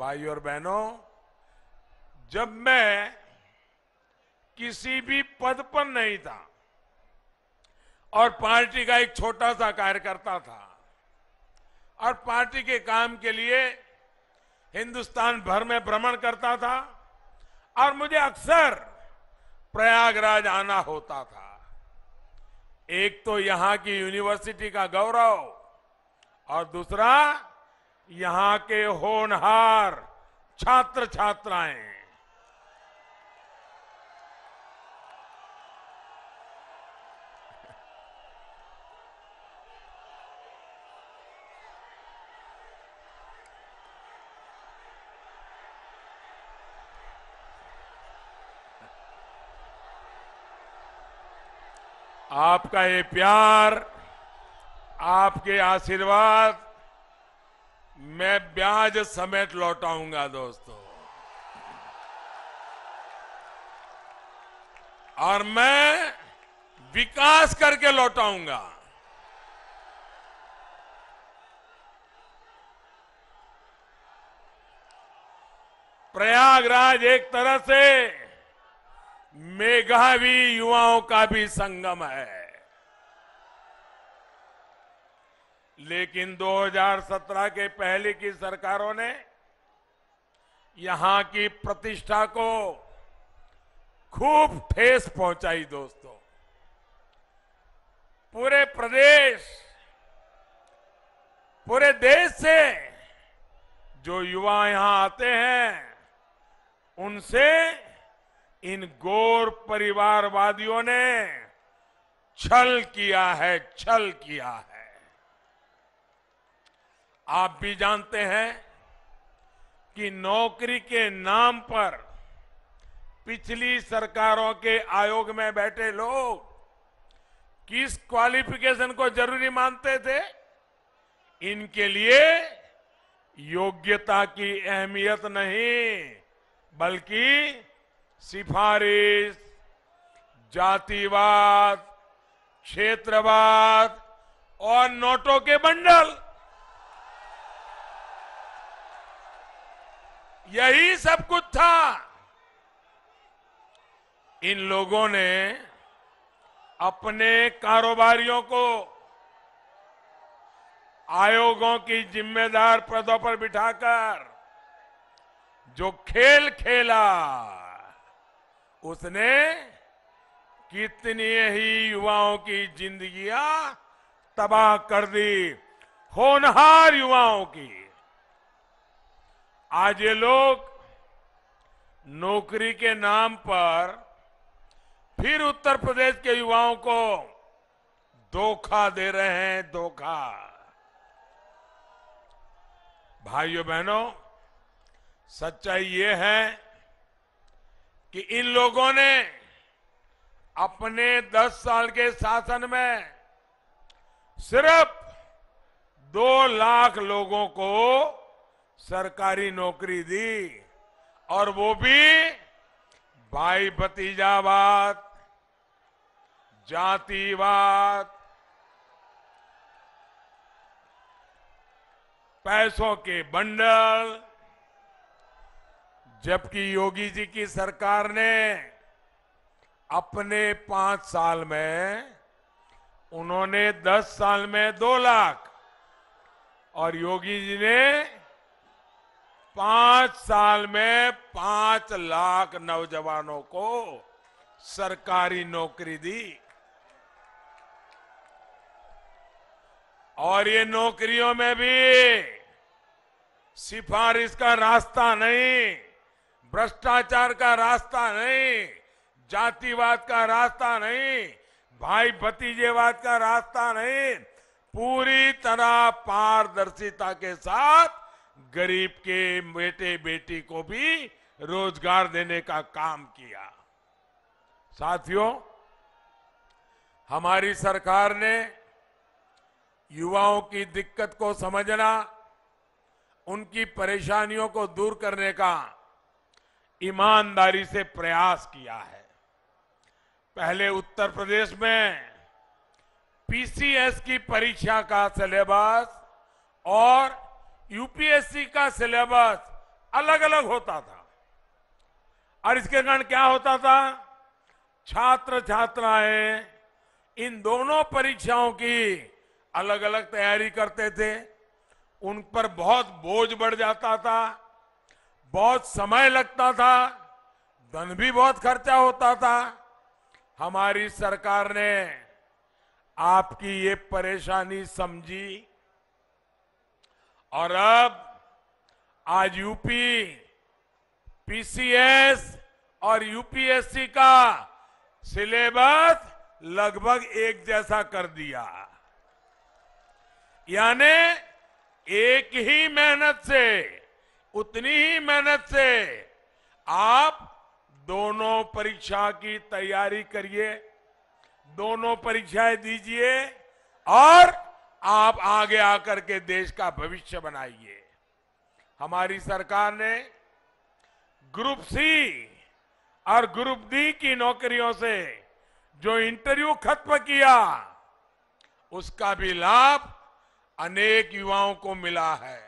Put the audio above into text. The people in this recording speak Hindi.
भाई और बहनों जब मैं किसी भी पद पर नहीं था और पार्टी का एक छोटा सा कार्यकर्ता था और पार्टी के काम के लिए हिंदुस्तान भर में भ्रमण करता था और मुझे अक्सर प्रयागराज आना होता था एक तो यहां की यूनिवर्सिटी का गौरव और दूसरा यहां के होनहार छात्र छात्राएं आपका ये प्यार आपके आशीर्वाद मैं ब्याज समेत लौटाऊंगा दोस्तों और मैं विकास करके लौटाऊंगा प्रयागराज एक तरह से मेघावी युवाओं का भी संगम है लेकिन 2017 के पहले की सरकारों ने यहां की प्रतिष्ठा को खूब ठेस पहुंचाई दोस्तों पूरे प्रदेश पूरे देश से जो युवा यहां आते हैं उनसे इन गोर परिवारवादियों ने छल किया है छल किया है आप भी जानते हैं कि नौकरी के नाम पर पिछली सरकारों के आयोग में बैठे लोग किस क्वालिफिकेशन को जरूरी मानते थे इनके लिए योग्यता की अहमियत नहीं बल्कि सिफारिश जातिवाद क्षेत्रवाद और नोटों के बंडल यही सब कुछ था इन लोगों ने अपने कारोबारियों को आयोगों की जिम्मेदार पदों पर बिठाकर जो खेल खेला उसने कितनी ही युवाओं की जिंदगियां तबाह कर दी होनहार युवाओं की आज ये लोग नौकरी के नाम पर फिर उत्तर प्रदेश के युवाओं को धोखा दे रहे हैं धोखा भाइयों बहनों सच्चाई ये है कि इन लोगों ने अपने 10 साल के शासन में सिर्फ दो लाख लोगों को सरकारी नौकरी दी और वो भी भाई भतीजावाद जातिवाद पैसों के बंडल जबकि योगी जी की सरकार ने अपने पांच साल में उन्होंने दस साल में दो लाख और योगी जी ने पांच साल में पांच लाख नौजवानों को सरकारी नौकरी दी और ये नौकरियों में भी सिफारिश का रास्ता नहीं भ्रष्टाचार का रास्ता नहीं जातिवाद का रास्ता नहीं भाई भतीजेवाद का रास्ता नहीं पूरी तरह पारदर्शिता के साथ गरीब के बेटे बेटी को भी रोजगार देने का काम किया साथियों हमारी सरकार ने युवाओं की दिक्कत को समझना उनकी परेशानियों को दूर करने का ईमानदारी से प्रयास किया है पहले उत्तर प्रदेश में पीसीएस की परीक्षा का सिलेबस और यूपीएससी का सिलेबस अलग अलग होता था और इसके कारण क्या होता था छात्र छात्राएं इन दोनों परीक्षाओं की अलग अलग तैयारी करते थे उन पर बहुत बोझ बढ़ जाता था बहुत समय लगता था धन भी बहुत खर्चा होता था हमारी सरकार ने आपकी ये परेशानी समझी और अब आज यूपी पीसीएस और यूपीएससी का सिलेबस लगभग एक जैसा कर दिया यानी एक ही मेहनत से उतनी ही मेहनत से आप दोनों परीक्षा की तैयारी करिए दोनों परीक्षाएं दीजिए और आप आगे आकर के देश का भविष्य बनाइए हमारी सरकार ने ग्रुप सी और ग्रुप डी की नौकरियों से जो इंटरव्यू खत्म किया उसका भी लाभ अनेक युवाओं को मिला है